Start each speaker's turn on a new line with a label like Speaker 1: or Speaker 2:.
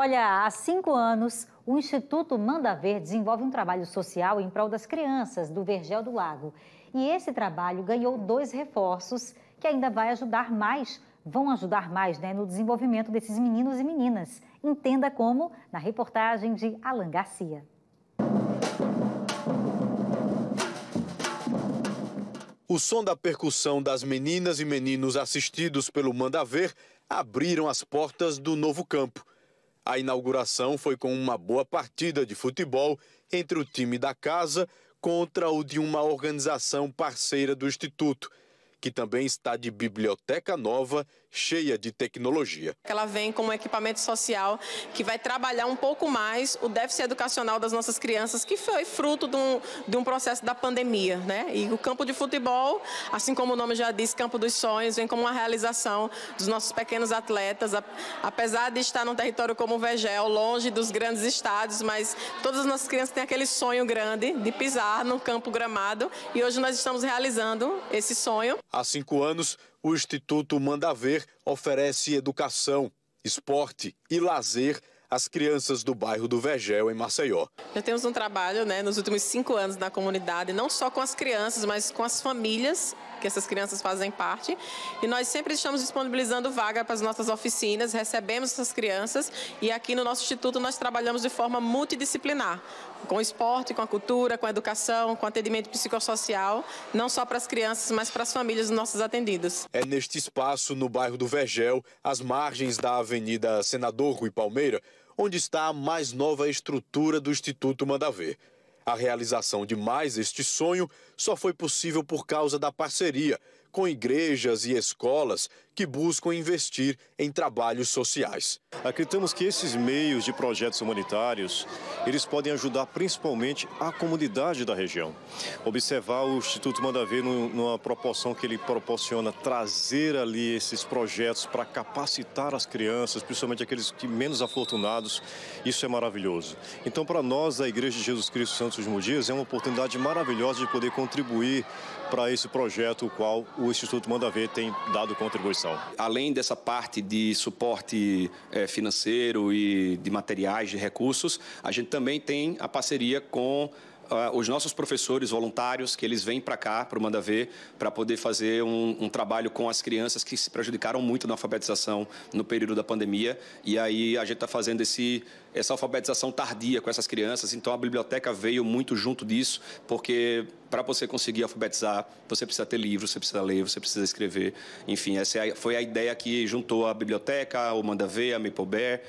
Speaker 1: Olha, há cinco anos, o Instituto Manda Ver desenvolve um trabalho social em prol das crianças do Vergel do Lago. E esse trabalho ganhou dois reforços que ainda vai ajudar mais, vão ajudar mais né, no desenvolvimento desses meninos e meninas. Entenda como na reportagem de Alan Garcia.
Speaker 2: O som da percussão das meninas e meninos assistidos pelo Manda Ver abriram as portas do novo campo a inauguração foi com uma boa partida de futebol entre o time da casa contra o de uma organização parceira do Instituto que também está de biblioteca nova, cheia de tecnologia.
Speaker 3: Ela vem como um equipamento social que vai trabalhar um pouco mais o déficit educacional das nossas crianças, que foi fruto de um, de um processo da pandemia. Né? E o campo de futebol, assim como o nome já diz, Campo dos Sonhos, vem como uma realização dos nossos pequenos atletas, apesar de estar num território como o Vegel, longe dos grandes estádios, mas todas as nossas crianças têm aquele sonho grande de pisar num campo gramado e hoje nós estamos realizando esse sonho.
Speaker 2: Há cinco anos, o Instituto Mandaver oferece educação, esporte e lazer as crianças do bairro do Vergel em Maceió.
Speaker 3: Já temos um trabalho né, nos últimos cinco anos na comunidade, não só com as crianças, mas com as famílias que essas crianças fazem parte. E nós sempre estamos disponibilizando vaga para as nossas oficinas, recebemos essas crianças e aqui no nosso instituto nós trabalhamos de forma multidisciplinar, com o esporte, com a cultura, com a educação, com atendimento psicossocial, não só para as crianças, mas para as famílias dos nossos atendidos.
Speaker 2: É neste espaço, no bairro do Vergel, às margens da Avenida Senador Rui Palmeira, onde está a mais nova estrutura do Instituto Mandavê. A realização de mais este sonho só foi possível por causa da parceria com igrejas
Speaker 4: e escolas que buscam investir em trabalhos sociais. Acreditamos que esses meios de projetos humanitários, eles podem ajudar principalmente a comunidade da região. Observar o Instituto Manda Ver numa proporção que ele proporciona trazer ali esses projetos para capacitar as crianças, principalmente aqueles que menos afortunados, isso é maravilhoso. Então, para nós, a Igreja de Jesus Cristo Santos dos Dias, é uma oportunidade maravilhosa de poder contribuir para esse projeto, o qual o Instituto Manda Ver tem dado contribuição.
Speaker 5: Além dessa parte de suporte eh, financeiro e de materiais, de recursos, a gente também tem a parceria com ah, os nossos professores voluntários, que eles vêm para cá, para o Manda Ver, para poder fazer um, um, trabalho com as crianças que se prejudicaram muito na alfabetização no período da pandemia. E aí a gente está fazendo esse, essa alfabetização tardia com essas crianças. Então a biblioteca veio muito junto disso, porque para você conseguir alfabetizar, você precisa ter livros, você precisa ler, você precisa escrever. Enfim, essa é foi a ideia que juntou a biblioteca, o Manda Ver, a Maple Bear.